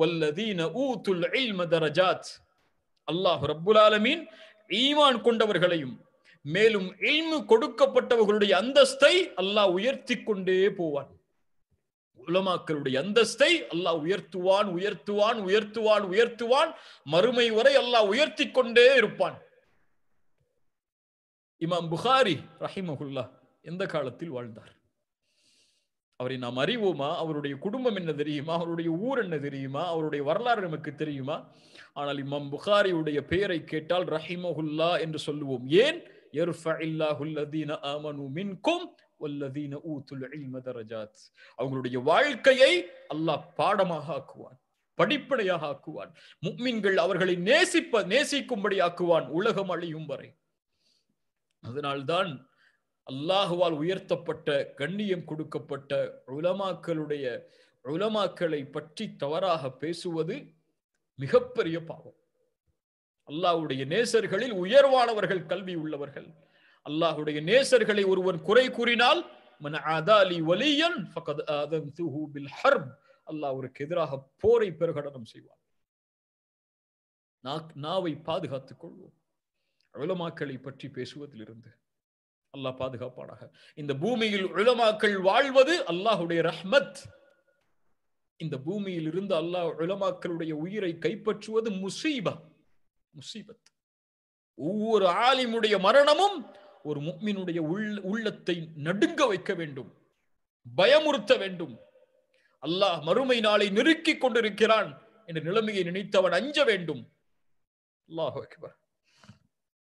வல்லதீன ஊத்துல் இல்ம தரஜாத் அல்லாஹ் ரப்புல் ஆலமீன் ஈமான் கொண்டவர்களையும் மேலும் இல்மு கொடுக்கப்பட்டவர்களுடைய அந்தஸ்தை அல்லாஹ் உயர்த்தி கொண்டே போவான் உலமாக்களுடைய அந்தஸ்தை அல்லாஹ் உயர்த்துவான் உயர்த்துவான் உயர்த்துவான் உயர்த்துவான் மறுமை வரை அல்லாஹ் உயர்த்தி கொண்டே இருப்பான் இமாம் புகாரி ரஹிமகுல்லா எந்த காலத்தில் வாழ்ந்தார் அவரை நாம் அறிவோமா அவருடைய குடும்பம் என்ன தெரியுமா அவருடைய ஊர் என்ன தெரியுமா அவருடைய வரலாறு நமக்கு தெரியுமா ஆனால் இம்மம் புகாரியுடைய பெயரை கேட்டால் ரஹிமஹுல்லா என்று சொல்லுவோம் ஏன் அவங்களுடைய வாழ்க்கையை அல்லாஹ் பாடமாக ஆக்குவான் படிப்படையாக ஆக்குவான் முக்மின்கள் அவர்களை நேசிப்ப நேசிக்கும்படி ஆக்குவான் உலகம் அழியும் வரை அதனால்தான் அல்லாஹுவால் உயர்த்தப்பட்ட கண்ணியம் கொடுக்கப்பட்ட உலமாக்களுடைய உலமாக்களை பற்றி தவறாக பேசுவது மிகப்பெரிய பாவம் அல்லாஹுடைய நேசர்களில் உயர்வானவர்கள் கல்வி உள்ளவர்கள் அல்லாஹுடைய நேசர்களை ஒருவன் குறை கூறினால் அல்லாஹ் அவருக்கு எதிராக போரை பிரகடனம் செய்வார் நாவை பாதுகாத்துக் கொள்வோம் அவலமாக்களை பற்றி பேசுவதிலிருந்து அல்லாஹ் பாதுகாப்பானாக இந்த பூமியில் உலமாக்கள் வாழ்வது அல்லாஹுடைய ரஹ்மத் இந்த பூமியில் இருந்து அல்லாஹ் உலமாக்களுடைய உயிரை கைப்பற்றுவது முசீபா முசீபத் ஒவ்வொரு ஆலிமுடைய மரணமும் ஒரு முக்மினுடைய உள்ளத்தை நடுங்க வைக்க வேண்டும் பயமுறுத்த வேண்டும் அல்லாஹ் மறுமை நாளை நெருக்கிக் கொண்டிருக்கிறான் என்ற நிலைமையை நினைத்தவன் அஞ்ச வேண்டும் அல்லாஹ் அக்பர்